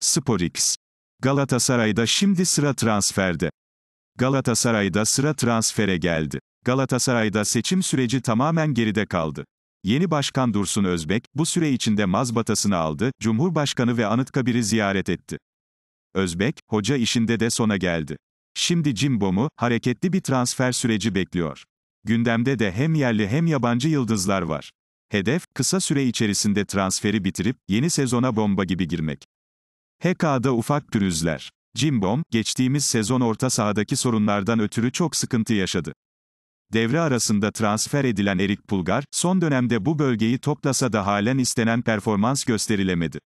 Sporx. Galatasaray'da şimdi sıra transferde. Galatasaray'da sıra transfere geldi. Galatasaray'da seçim süreci tamamen geride kaldı. Yeni başkan Dursun Özbek, bu süre içinde mazbatasını aldı, Cumhurbaşkanı ve Anıtkabir'i ziyaret etti. Özbek, hoca işinde de sona geldi. Şimdi Cimbom'u, hareketli bir transfer süreci bekliyor. Gündemde de hem yerli hem yabancı yıldızlar var. Hedef, kısa süre içerisinde transferi bitirip, yeni sezona bomba gibi girmek. HK'da ufak pürüzler. Cimbom, geçtiğimiz sezon orta sahadaki sorunlardan ötürü çok sıkıntı yaşadı. Devre arasında transfer edilen Erik Pulgar, son dönemde bu bölgeyi toplasa da halen istenen performans gösterilemedi.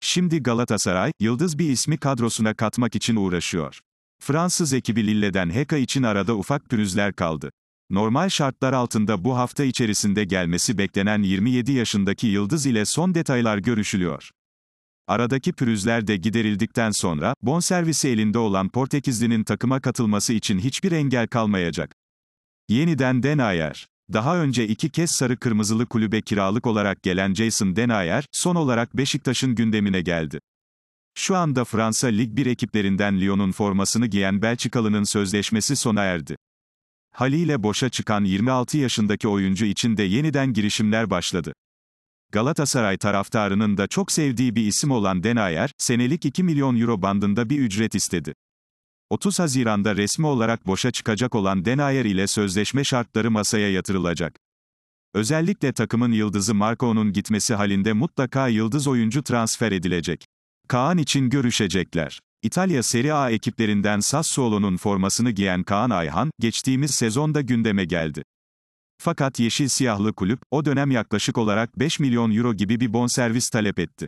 Şimdi Galatasaray, yıldız bir ismi kadrosuna katmak için uğraşıyor. Fransız ekibi Lille'den Heka için arada ufak pürüzler kaldı. Normal şartlar altında bu hafta içerisinde gelmesi beklenen 27 yaşındaki yıldız ile son detaylar görüşülüyor. Aradaki pürüzler de giderildikten sonra, bonservisi elinde olan Portekizli'nin takıma katılması için hiçbir engel kalmayacak. Yeniden Denayer daha önce iki kez sarı kırmızılı kulübe kiralık olarak gelen Jason Denayer, son olarak Beşiktaş'ın gündemine geldi. Şu anda Fransa Lig 1 ekiplerinden Lyon'un formasını giyen Belçikalı'nın sözleşmesi sona erdi. Haliyle boşa çıkan 26 yaşındaki oyuncu için de yeniden girişimler başladı. Galatasaray taraftarının da çok sevdiği bir isim olan Denayer, senelik 2 milyon euro bandında bir ücret istedi. 30 Haziran'da resmi olarak boşa çıkacak olan Denayer ile sözleşme şartları masaya yatırılacak. Özellikle takımın yıldızı Marco'nun gitmesi halinde mutlaka yıldız oyuncu transfer edilecek. Kaan için görüşecekler. İtalya Serie A ekiplerinden Sassuolo'nun formasını giyen Kaan Ayhan, geçtiğimiz sezonda gündeme geldi. Fakat yeşil siyahlı kulüp, o dönem yaklaşık olarak 5 milyon euro gibi bir bonservis talep etti.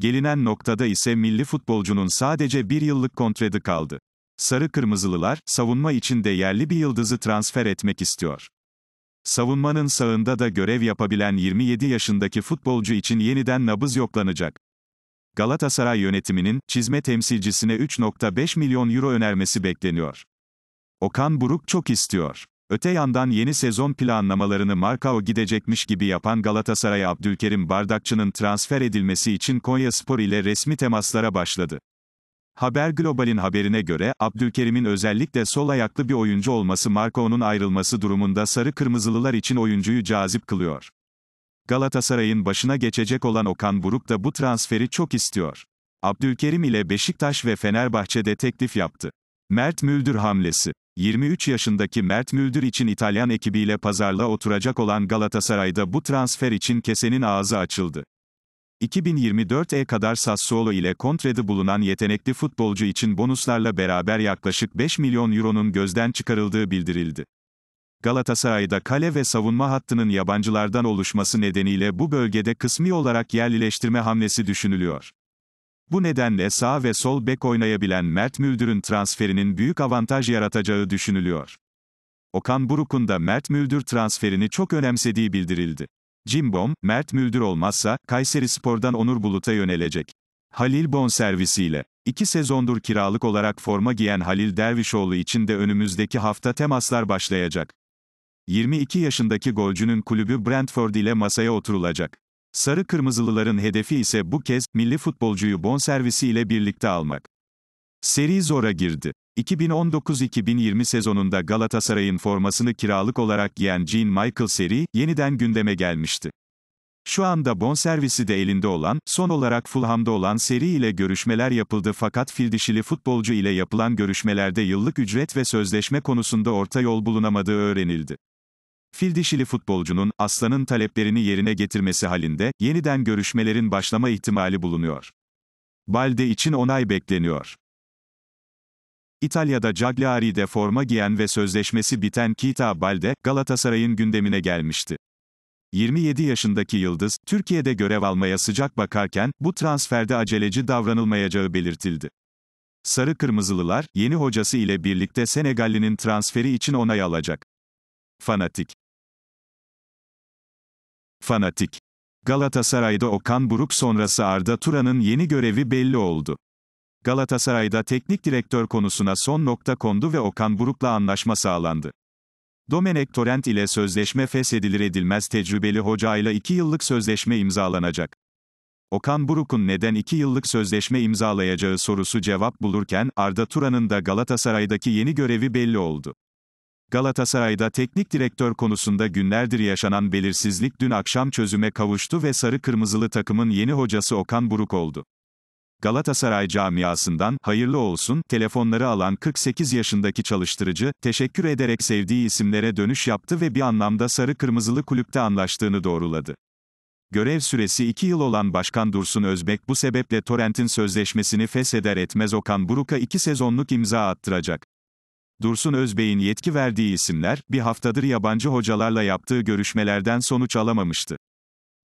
Gelinen noktada ise milli futbolcunun sadece bir yıllık kontratı kaldı. Sarı Kırmızılılar, savunma içinde yerli bir yıldızı transfer etmek istiyor. Savunmanın sağında da görev yapabilen 27 yaşındaki futbolcu için yeniden nabız yoklanacak. Galatasaray yönetiminin, çizme temsilcisine 3.5 milyon euro önermesi bekleniyor. Okan Buruk çok istiyor. Öte yandan yeni sezon planlamalarını Markao gidecekmiş gibi yapan Galatasaray Abdülkerim Bardakçı'nın transfer edilmesi için Konya Spor ile resmi temaslara başladı. Haber Global'in haberine göre, Abdülkerim'in özellikle sol ayaklı bir oyuncu olması Markao'nun ayrılması durumunda sarı kırmızılılar için oyuncuyu cazip kılıyor. Galatasaray'ın başına geçecek olan Okan Buruk da bu transferi çok istiyor. Abdülkerim ile Beşiktaş ve Fenerbahçe'de teklif yaptı. Mert Müldür hamlesi 23 yaşındaki Mert Müldür için İtalyan ekibiyle pazarla oturacak olan Galatasaray'da bu transfer için kesenin ağzı açıldı. 2024'e kadar Sassuolo ile kontrede bulunan yetenekli futbolcu için bonuslarla beraber yaklaşık 5 milyon euronun gözden çıkarıldığı bildirildi. Galatasaray'da kale ve savunma hattının yabancılardan oluşması nedeniyle bu bölgede kısmi olarak yerlileştirme hamlesi düşünülüyor. Bu nedenle sağ ve sol bek oynayabilen Mert Müldür'ün transferinin büyük avantaj yaratacağı düşünülüyor. Okan Buruk'un da Mert Müldür transferini çok önemsediği bildirildi. Cimbom, Mert Müldür olmazsa, Kayseri Spor'dan Onur Bulut'a yönelecek. Halil Bon servisiyle. İki sezondur kiralık olarak forma giyen Halil Dervişoğlu için de önümüzdeki hafta temaslar başlayacak. 22 yaşındaki golcünün kulübü Brentford ile masaya oturulacak. Sarı kırmızılıların hedefi ise bu kez, milli futbolcuyu bonservisiyle birlikte almak. Seri zora girdi. 2019-2020 sezonunda Galatasaray'ın formasını kiralık olarak giyen Jean Michael Seri, yeniden gündeme gelmişti. Şu anda bonservisi de elinde olan, son olarak Fulham'da olan Seri ile görüşmeler yapıldı fakat fildişili futbolcu ile yapılan görüşmelerde yıllık ücret ve sözleşme konusunda orta yol bulunamadığı öğrenildi. Fil dişili futbolcunun, Aslan'ın taleplerini yerine getirmesi halinde, yeniden görüşmelerin başlama ihtimali bulunuyor. Balde için onay bekleniyor. İtalya'da Cagliari'de forma giyen ve sözleşmesi biten Kita Balde, Galatasaray'ın gündemine gelmişti. 27 yaşındaki Yıldız, Türkiye'de görev almaya sıcak bakarken, bu transferde aceleci davranılmayacağı belirtildi. Sarı Kırmızılılar, yeni hocası ile birlikte Senegalli'nin transferi için onay alacak. Fanatik Fanatik. Galatasaray'da Okan Buruk sonrası Arda Turan'ın yeni görevi belli oldu. Galatasaray'da teknik direktör konusuna son nokta kondu ve Okan Buruk'la anlaşma sağlandı. Domenek Torrent ile sözleşme feshedilir edilmez tecrübeli hocayla 2 yıllık sözleşme imzalanacak. Okan Buruk'un neden 2 yıllık sözleşme imzalayacağı sorusu cevap bulurken, Arda Turan'ın da Galatasaray'daki yeni görevi belli oldu. Galatasaray'da teknik direktör konusunda günlerdir yaşanan belirsizlik dün akşam çözüme kavuştu ve sarı kırmızılı takımın yeni hocası Okan Buruk oldu. Galatasaray camiasından hayırlı olsun telefonları alan 48 yaşındaki çalıştırıcı teşekkür ederek sevdiği isimlere dönüş yaptı ve bir anlamda sarı kırmızılı kulüpte anlaştığını doğruladı. Görev süresi 2 yıl olan Başkan Dursun Özbek bu sebeple Torrent'in sözleşmesini fesheder etmez Okan Buruk'a 2 sezonluk imza attıracak. Dursun Özbey'in yetki verdiği isimler, bir haftadır yabancı hocalarla yaptığı görüşmelerden sonuç alamamıştı.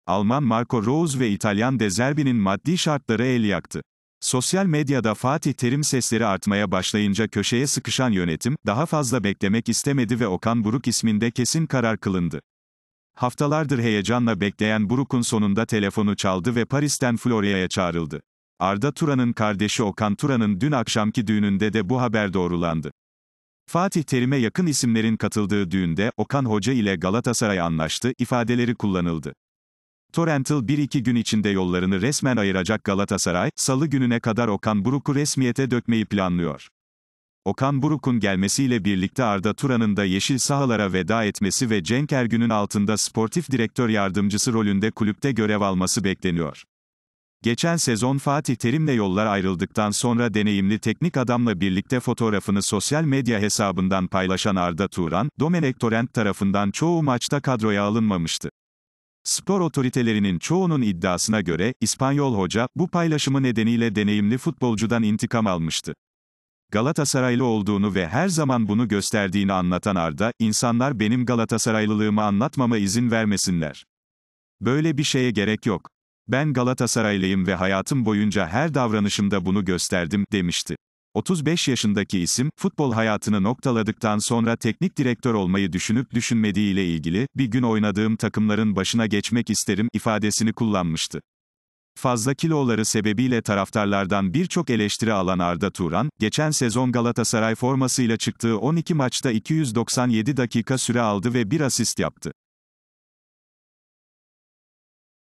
Alman Marco Rose ve İtalyan De Zerbi'nin maddi şartları el yaktı. Sosyal medyada Fatih Terim sesleri artmaya başlayınca köşeye sıkışan yönetim, daha fazla beklemek istemedi ve Okan Buruk isminde kesin karar kılındı. Haftalardır heyecanla bekleyen Buruk'un sonunda telefonu çaldı ve Paris'ten Florya'ya çağrıldı. Arda Turan'ın kardeşi Okan Turan'ın dün akşamki düğününde de bu haber doğrulandı. Fatih Terim'e yakın isimlerin katıldığı düğünde Okan Hoca ile Galatasaray anlaştı ifadeleri kullanıldı. Torrental 1-2 gün içinde yollarını resmen ayıracak Galatasaray, salı gününe kadar Okan Buruk'u resmiyete dökmeyi planlıyor. Okan Buruk'un gelmesiyle birlikte Arda Turan'ın da yeşil sahalara veda etmesi ve Cenk Ergün'ün altında sportif direktör yardımcısı rolünde kulüpte görev alması bekleniyor. Geçen sezon Fatih Terim'le yollar ayrıldıktan sonra deneyimli teknik adamla birlikte fotoğrafını sosyal medya hesabından paylaşan Arda Turan, Domenek Torrent tarafından çoğu maçta kadroya alınmamıştı. Spor otoritelerinin çoğunun iddiasına göre, İspanyol hoca, bu paylaşımı nedeniyle deneyimli futbolcudan intikam almıştı. Galatasaraylı olduğunu ve her zaman bunu gösterdiğini anlatan Arda, insanlar benim Galatasaraylılığımı anlatmama izin vermesinler. Böyle bir şeye gerek yok. Ben Galatasaraylıyım ve hayatım boyunca her davranışımda bunu gösterdim, demişti. 35 yaşındaki isim, futbol hayatını noktaladıktan sonra teknik direktör olmayı düşünüp düşünmediği ile ilgili, bir gün oynadığım takımların başına geçmek isterim, ifadesini kullanmıştı. Fazla kiloları sebebiyle taraftarlardan birçok eleştiri alan Arda Turan, geçen sezon Galatasaray formasıyla çıktığı 12 maçta 297 dakika süre aldı ve bir asist yaptı.